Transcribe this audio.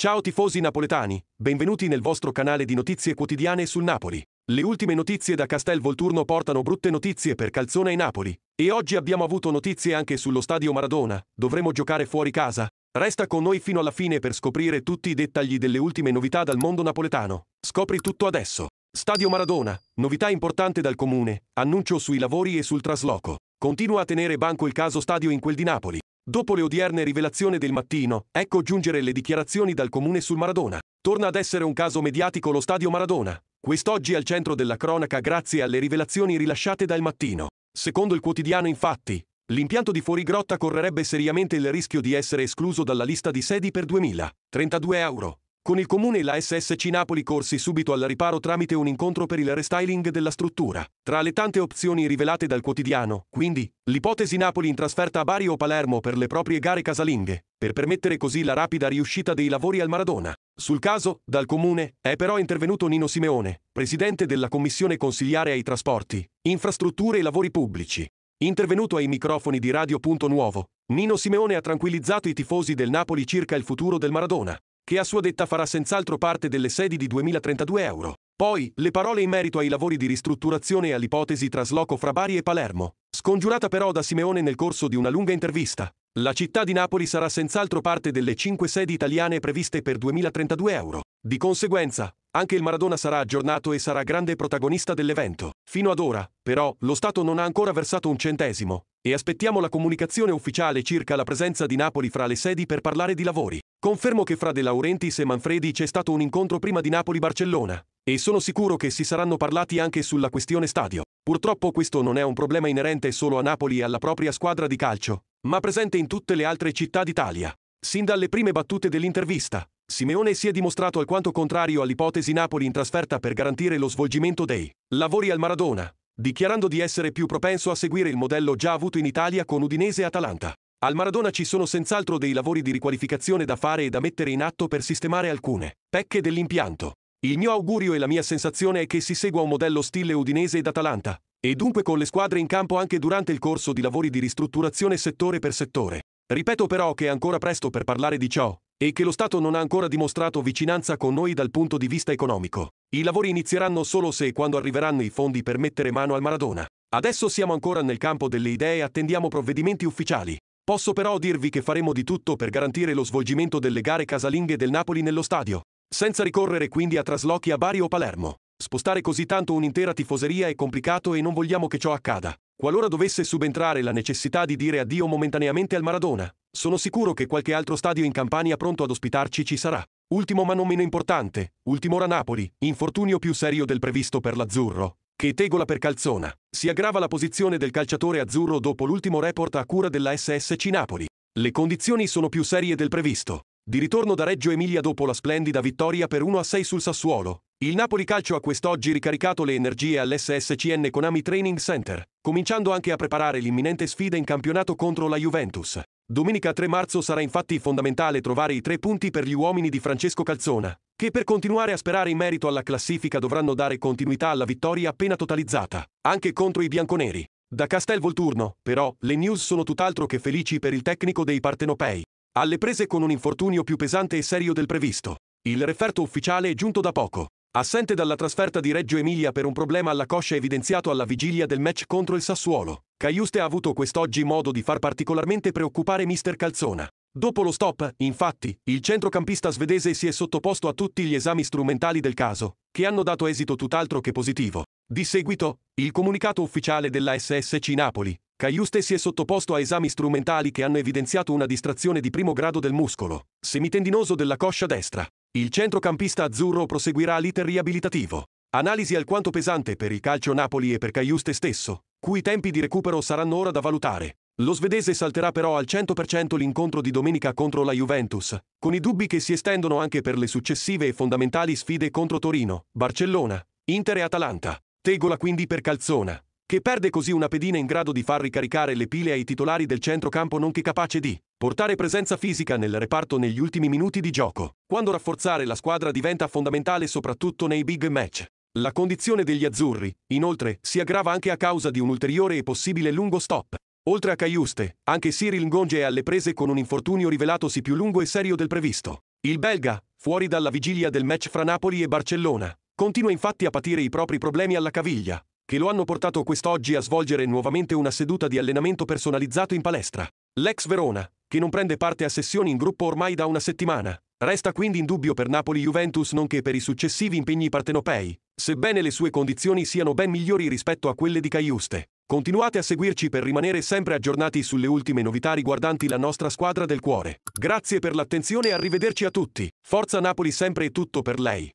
Ciao tifosi napoletani, benvenuti nel vostro canale di notizie quotidiane sul Napoli. Le ultime notizie da Castel Volturno portano brutte notizie per Calzona e Napoli. E oggi abbiamo avuto notizie anche sullo stadio Maradona, dovremo giocare fuori casa. Resta con noi fino alla fine per scoprire tutti i dettagli delle ultime novità dal mondo napoletano. Scopri tutto adesso. Stadio Maradona, novità importante dal comune, annuncio sui lavori e sul trasloco. Continua a tenere banco il caso stadio in quel di Napoli. Dopo le odierne rivelazioni del mattino, ecco giungere le dichiarazioni dal comune sul Maradona. Torna ad essere un caso mediatico lo stadio Maradona. Quest'oggi al centro della cronaca grazie alle rivelazioni rilasciate dal mattino. Secondo il quotidiano infatti, l'impianto di Fuorigrotta correrebbe seriamente il rischio di essere escluso dalla lista di sedi per 2032 euro. Con il comune e la SSC Napoli corsi subito al riparo tramite un incontro per il restyling della struttura. Tra le tante opzioni rivelate dal quotidiano, quindi, l'ipotesi Napoli in trasferta a Bari o Palermo per le proprie gare casalinghe, per permettere così la rapida riuscita dei lavori al Maradona. Sul caso, dal comune, è però intervenuto Nino Simeone, presidente della commissione consigliare ai trasporti, infrastrutture e lavori pubblici. Intervenuto ai microfoni di Radio Punto Nuovo, Nino Simeone ha tranquillizzato i tifosi del Napoli circa il futuro del Maradona che a sua detta farà senz'altro parte delle sedi di 2032 euro. Poi, le parole in merito ai lavori di ristrutturazione e all'ipotesi trasloco fra Bari e Palermo, scongiurata però da Simeone nel corso di una lunga intervista. La città di Napoli sarà senz'altro parte delle cinque sedi italiane previste per 2032 euro. Di conseguenza, anche il Maradona sarà aggiornato e sarà grande protagonista dell'evento. Fino ad ora, però, lo Stato non ha ancora versato un centesimo, e aspettiamo la comunicazione ufficiale circa la presenza di Napoli fra le sedi per parlare di lavori. Confermo che fra De Laurentiis e Manfredi c'è stato un incontro prima di Napoli-Barcellona, e sono sicuro che si saranno parlati anche sulla questione stadio. Purtroppo questo non è un problema inerente solo a Napoli e alla propria squadra di calcio, ma presente in tutte le altre città d'Italia. Sin dalle prime battute dell'intervista, Simeone si è dimostrato alquanto contrario all'ipotesi Napoli in trasferta per garantire lo svolgimento dei lavori al Maradona, dichiarando di essere più propenso a seguire il modello già avuto in Italia con Udinese e Atalanta. Al Maradona ci sono senz'altro dei lavori di riqualificazione da fare e da mettere in atto per sistemare alcune pecche dell'impianto. Il mio augurio e la mia sensazione è che si segua un modello stile udinese ed Atalanta, e dunque con le squadre in campo anche durante il corso di lavori di ristrutturazione settore per settore. Ripeto però che è ancora presto per parlare di ciò, e che lo Stato non ha ancora dimostrato vicinanza con noi dal punto di vista economico. I lavori inizieranno solo se e quando arriveranno i fondi per mettere mano al Maradona. Adesso siamo ancora nel campo delle idee e attendiamo provvedimenti ufficiali. Posso però dirvi che faremo di tutto per garantire lo svolgimento delle gare casalinghe del Napoli nello stadio, senza ricorrere quindi a traslochi a Bari o Palermo. Spostare così tanto un'intera tifoseria è complicato e non vogliamo che ciò accada. Qualora dovesse subentrare la necessità di dire addio momentaneamente al Maradona, sono sicuro che qualche altro stadio in Campania pronto ad ospitarci ci sarà. Ultimo ma non meno importante, ultimo ora Napoli, infortunio più serio del previsto per l'azzurro, che tegola per Calzona. Si aggrava la posizione del calciatore azzurro dopo l'ultimo report a cura della SSC Napoli. Le condizioni sono più serie del previsto. Di ritorno da Reggio Emilia dopo la splendida vittoria per 1-6 sul Sassuolo, il Napoli Calcio ha quest'oggi ricaricato le energie all'SSCN Konami Training Center, cominciando anche a preparare l'imminente sfida in campionato contro la Juventus. Domenica 3 marzo sarà infatti fondamentale trovare i tre punti per gli uomini di Francesco Calzona, che per continuare a sperare in merito alla classifica dovranno dare continuità alla vittoria appena totalizzata, anche contro i bianconeri. Da Castel Volturno, però, le news sono tutt'altro che felici per il tecnico dei partenopei. Alle prese con un infortunio più pesante e serio del previsto. Il referto ufficiale è giunto da poco. Assente dalla trasferta di Reggio Emilia per un problema alla coscia evidenziato alla vigilia del match contro il Sassuolo, Caiuste ha avuto quest'oggi modo di far particolarmente preoccupare mister Calzona. Dopo lo stop, infatti, il centrocampista svedese si è sottoposto a tutti gli esami strumentali del caso, che hanno dato esito tutt'altro che positivo. Di seguito, il comunicato ufficiale della SSC Napoli, Caiuste si è sottoposto a esami strumentali che hanno evidenziato una distrazione di primo grado del muscolo, semitendinoso della coscia destra. Il centrocampista azzurro proseguirà l'iter riabilitativo. Analisi alquanto pesante per il calcio Napoli e per Caiuste stesso, cui tempi di recupero saranno ora da valutare. Lo svedese salterà però al 100% l'incontro di domenica contro la Juventus, con i dubbi che si estendono anche per le successive e fondamentali sfide contro Torino, Barcellona, Inter e Atalanta. Tegola quindi per Calzona, che perde così una pedina in grado di far ricaricare le pile ai titolari del centrocampo nonché capace di portare presenza fisica nel reparto negli ultimi minuti di gioco, quando rafforzare la squadra diventa fondamentale soprattutto nei big match. La condizione degli azzurri, inoltre, si aggrava anche a causa di un ulteriore e possibile lungo stop Oltre a Caiuste, anche Cyril Ngonge è alle prese con un infortunio rivelatosi più lungo e serio del previsto. Il belga, fuori dalla vigilia del match fra Napoli e Barcellona, continua infatti a patire i propri problemi alla caviglia, che lo hanno portato quest'oggi a svolgere nuovamente una seduta di allenamento personalizzato in palestra. L'ex Verona, che non prende parte a sessioni in gruppo ormai da una settimana, resta quindi in dubbio per Napoli-Juventus nonché per i successivi impegni partenopei, sebbene le sue condizioni siano ben migliori rispetto a quelle di Caiuste. Continuate a seguirci per rimanere sempre aggiornati sulle ultime novità riguardanti la nostra squadra del cuore. Grazie per l'attenzione e arrivederci a tutti. Forza Napoli sempre e tutto per lei.